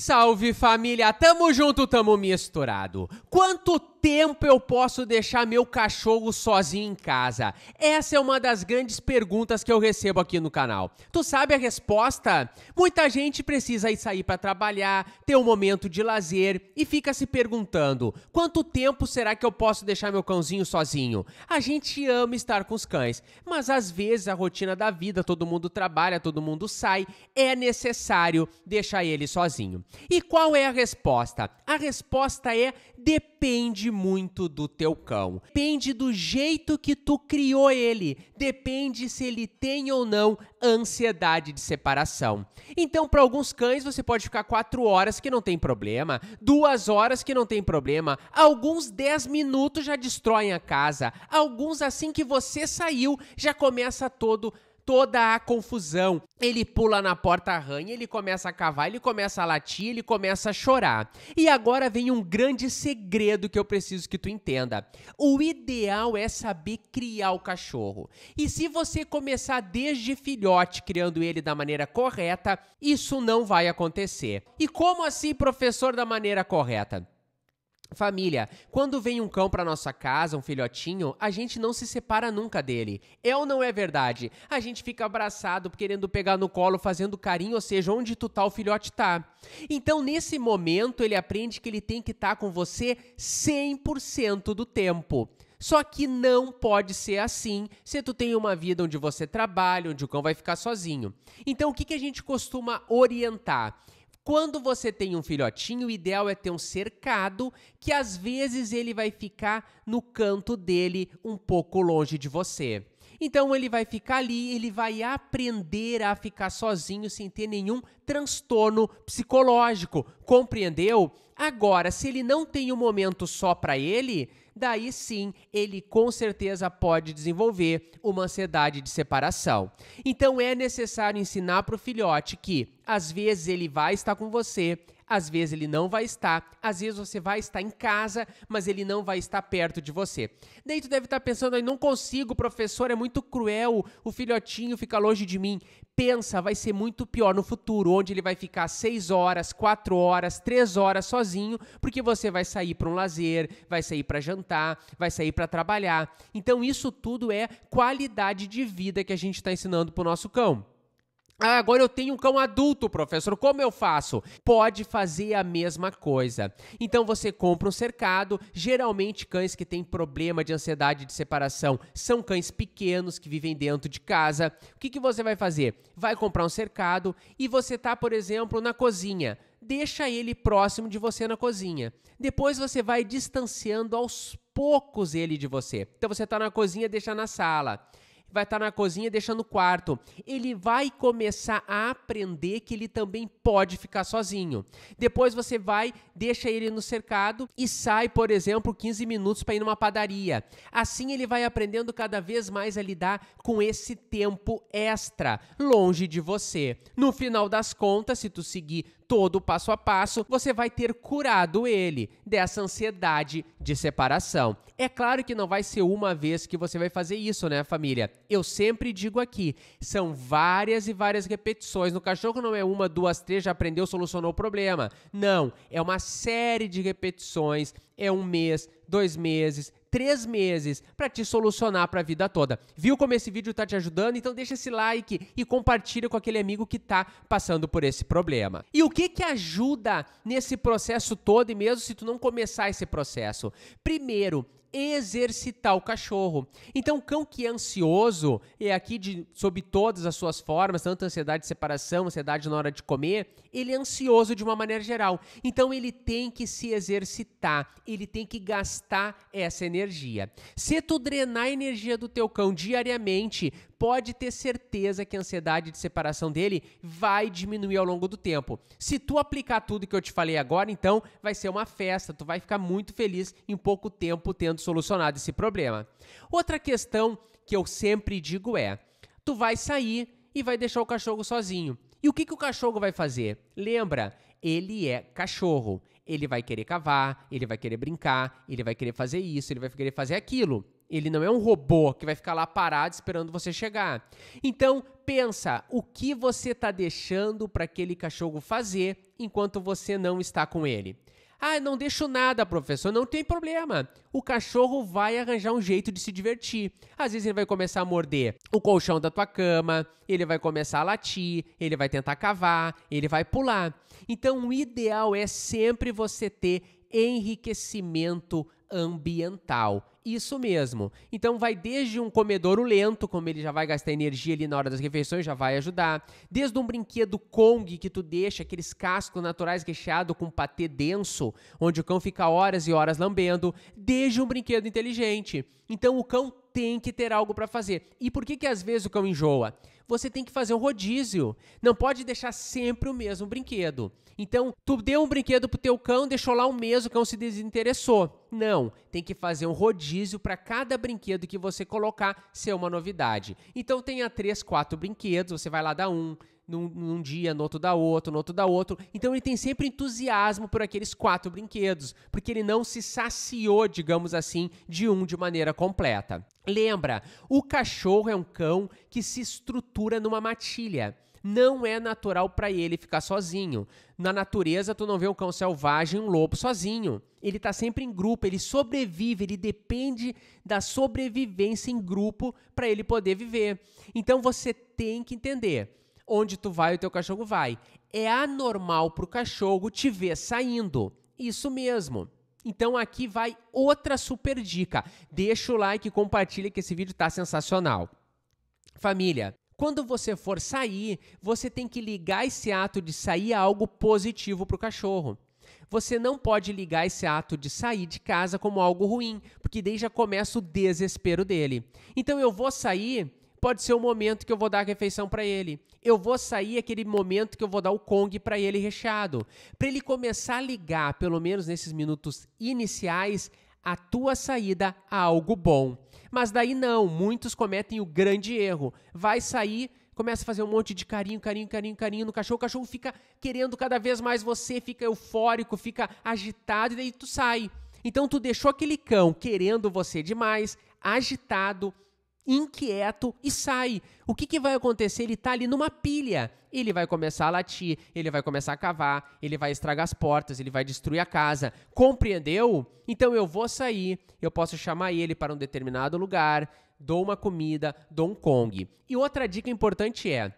Salve família, tamo junto, tamo misturado. Quanto tempo eu posso deixar meu cachorro sozinho em casa? Essa é uma das grandes perguntas que eu recebo aqui no canal. Tu sabe a resposta? Muita gente precisa ir sair para trabalhar, ter um momento de lazer e fica se perguntando: quanto tempo será que eu posso deixar meu cãozinho sozinho? A gente ama estar com os cães, mas às vezes a rotina da vida, todo mundo trabalha, todo mundo sai, é necessário deixar ele sozinho. E qual é a resposta? A resposta é depende depende muito do teu cão. Depende do jeito que tu criou ele. Depende se ele tem ou não ansiedade de separação. Então, para alguns cães, você pode ficar 4 horas que não tem problema, 2 horas que não tem problema, alguns 10 minutos já destroem a casa, alguns assim que você saiu já começa todo toda a confusão. Ele pula na porta arranha, ele começa a cavar, ele começa a latir, ele começa a chorar. E agora vem um grande segredo que eu preciso que tu entenda. O ideal é saber criar o cachorro. E se você começar desde filhote criando ele da maneira correta, isso não vai acontecer. E como assim, professor, da maneira correta? Família, quando vem um cão para nossa casa, um filhotinho, a gente não se separa nunca dele. É ou não é verdade? A gente fica abraçado, querendo pegar no colo, fazendo carinho, ou seja, onde tu tá, o filhote tá. Então, nesse momento, ele aprende que ele tem que estar tá com você 100% do tempo. Só que não pode ser assim se tu tem uma vida onde você trabalha, onde o cão vai ficar sozinho. Então, o que, que a gente costuma orientar? Quando você tem um filhotinho, o ideal é ter um cercado, que às vezes ele vai ficar no canto dele, um pouco longe de você. Então ele vai ficar ali, ele vai aprender a ficar sozinho sem ter nenhum transtorno psicológico. Compreendeu? Agora, se ele não tem um momento só para ele, daí sim ele com certeza pode desenvolver uma ansiedade de separação. Então é necessário ensinar para o filhote que às vezes ele vai estar com você, às vezes ele não vai estar, às vezes você vai estar em casa, mas ele não vai estar perto de você. Daí tu deve estar pensando, aí não consigo, professor, é muito cruel, o filhotinho fica longe de mim. Pensa, vai ser muito pior no futuro onde ele vai ficar 6 horas, 4 horas, 3 horas sozinho, porque você vai sair para um lazer, vai sair para jantar, vai sair para trabalhar. Então, isso tudo é qualidade de vida que a gente está ensinando para o nosso cão. Ah, agora eu tenho um cão adulto, professor. Como eu faço? Pode fazer a mesma coisa. Então você compra um cercado. Geralmente cães que têm problema de ansiedade de separação são cães pequenos que vivem dentro de casa. O que, que você vai fazer? Vai comprar um cercado e você tá, por exemplo, na cozinha deixa ele próximo de você na cozinha. Depois você vai distanciando aos poucos ele de você. Então você está na cozinha, deixa na sala vai estar tá na cozinha, deixando o quarto. Ele vai começar a aprender que ele também pode ficar sozinho. Depois você vai, deixa ele no cercado e sai, por exemplo, 15 minutos para ir numa padaria. Assim ele vai aprendendo cada vez mais a lidar com esse tempo extra, longe de você. No final das contas, se tu seguir todo passo a passo, você vai ter curado ele dessa ansiedade de separação. É claro que não vai ser uma vez que você vai fazer isso, né, família? Eu sempre digo aqui, são várias e várias repetições. No cachorro não é uma, duas, três, já aprendeu, solucionou o problema. Não, é uma série de repetições, é um mês, dois meses, três meses para te solucionar para a vida toda. Viu como esse vídeo está te ajudando? Então deixa esse like e compartilha com aquele amigo que está passando por esse problema. E o que que ajuda nesse processo todo e mesmo se tu não começar esse processo? Primeiro, exercitar o cachorro. Então, o cão que é ansioso, e é aqui de, sob todas as suas formas, tanto ansiedade de separação, ansiedade na hora de comer, ele é ansioso de uma maneira geral. Então, ele tem que se exercitar, ele tem que gastar essa energia. Se tu drenar a energia do teu cão diariamente, pode ter certeza que a ansiedade de separação dele vai diminuir ao longo do tempo. Se tu aplicar tudo que eu te falei agora, então vai ser uma festa, tu vai ficar muito feliz em pouco tempo tendo solucionado esse problema. Outra questão que eu sempre digo é: tu vai sair e vai deixar o cachorro sozinho. E o que, que o cachorro vai fazer? Lembra, ele é cachorro. Ele vai querer cavar, ele vai querer brincar, ele vai querer fazer isso, ele vai querer fazer aquilo. Ele não é um robô que vai ficar lá parado esperando você chegar. Então, pensa o que você está deixando para aquele cachorro fazer enquanto você não está com ele. Ah, não deixo nada, professor. Não tem problema. O cachorro vai arranjar um jeito de se divertir. Às vezes ele vai começar a morder o colchão da tua cama, ele vai começar a latir, ele vai tentar cavar, ele vai pular. Então, o ideal é sempre você ter enriquecimento ambiental. Isso mesmo. Então vai desde um comedouro lento, como ele já vai gastar energia ali na hora das refeições, já vai ajudar. Desde um brinquedo Kong que tu deixa, aqueles cascos naturais recheado com patê denso, onde o cão fica horas e horas lambendo, desde um brinquedo inteligente. Então o cão tem que ter algo para fazer. E por que que às vezes o cão enjoa? você tem que fazer um rodízio. Não pode deixar sempre o mesmo brinquedo. Então, tu deu um brinquedo pro teu cão, deixou lá o mesmo, o cão se desinteressou. Não, tem que fazer um rodízio para cada brinquedo que você colocar ser uma novidade. Então tenha três, quatro brinquedos, você vai lá dar um, num, num, dia, no outro dá outro, no outro dá outro. Então ele tem sempre entusiasmo por aqueles quatro brinquedos, porque ele não se saciou, digamos assim, de um de maneira completa. Lembra, o cachorro é um cão que se estrutura numa matilha não é natural para ele ficar sozinho. Na natureza, tu não vê um cão selvagem, um lobo sozinho. Ele está sempre em grupo, ele sobrevive, ele depende da sobrevivência em grupo para ele poder viver. Então você tem que entender Onde tu vai, o teu cachorro vai. É anormal para o cachorro te ver saindo. Isso mesmo. Então aqui vai outra super dica. Deixa o like e compartilha que esse vídeo está sensacional. Família, quando você for sair, você tem que ligar esse ato de sair a algo positivo para o cachorro. Você não pode ligar esse ato de sair de casa como algo ruim, porque daí já começa o desespero dele. Então eu vou sair, pode ser o momento que eu vou dar a refeição para ele. Eu vou sair aquele momento que eu vou dar o Kong para ele recheado, para ele começar a ligar, pelo menos nesses minutos iniciais, a tua saída a algo bom. Mas daí não, muitos cometem o grande erro. Vai sair começa a fazer um monte de carinho, carinho, carinho, carinho no cachorro. O cachorro fica querendo cada vez mais você, fica eufórico, fica agitado e daí tu sai. Então tu deixou aquele cão querendo você demais, agitado, inquieto e sai. O que, que vai acontecer? Ele está ali numa pilha. Ele vai começar a latir, ele vai começar a cavar, ele vai estragar as portas, ele vai destruir a casa. Compreendeu? Então eu vou sair, eu posso chamar ele para um determinado lugar, dou uma comida, dou um Kong. E outra dica importante é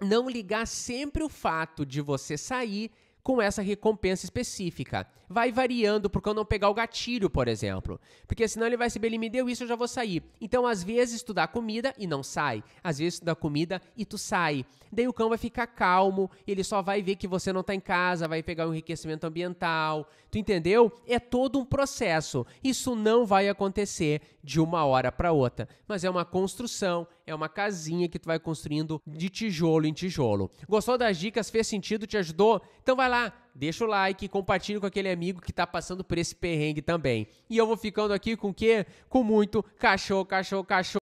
não ligar sempre o fato de você sair com essa recompensa específica vai variando porque eu não pegar o gatilho, por exemplo. Porque senão ele vai saber, ele me deu isso, eu já vou sair. Então, às vezes, tu dá comida e não sai. Às vezes, tu dá comida e tu sai. Daí o cão vai ficar calmo, ele só vai ver que você não tá em casa, vai pegar um enriquecimento ambiental. Tu entendeu? É todo um processo. Isso não vai acontecer de uma hora para outra. Mas é uma construção, é uma casinha que tu vai construindo de tijolo em tijolo. Gostou das dicas? Fez sentido? Te ajudou? Então vai lá, deixa o like, compartilha com aquele amigo que tá passando por esse perrengue também. E eu vou ficando aqui com o quê? Com muito cachorro, cachorro, cachorro.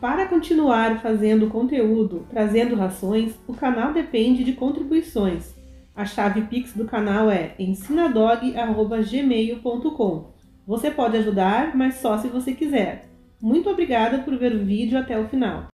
Para continuar fazendo conteúdo, trazendo rações, o canal depende de contribuições. A chave Pix do canal é ensinadog.gmail.com. Você pode ajudar, mas só se você quiser. Muito obrigada por ver o vídeo até o final.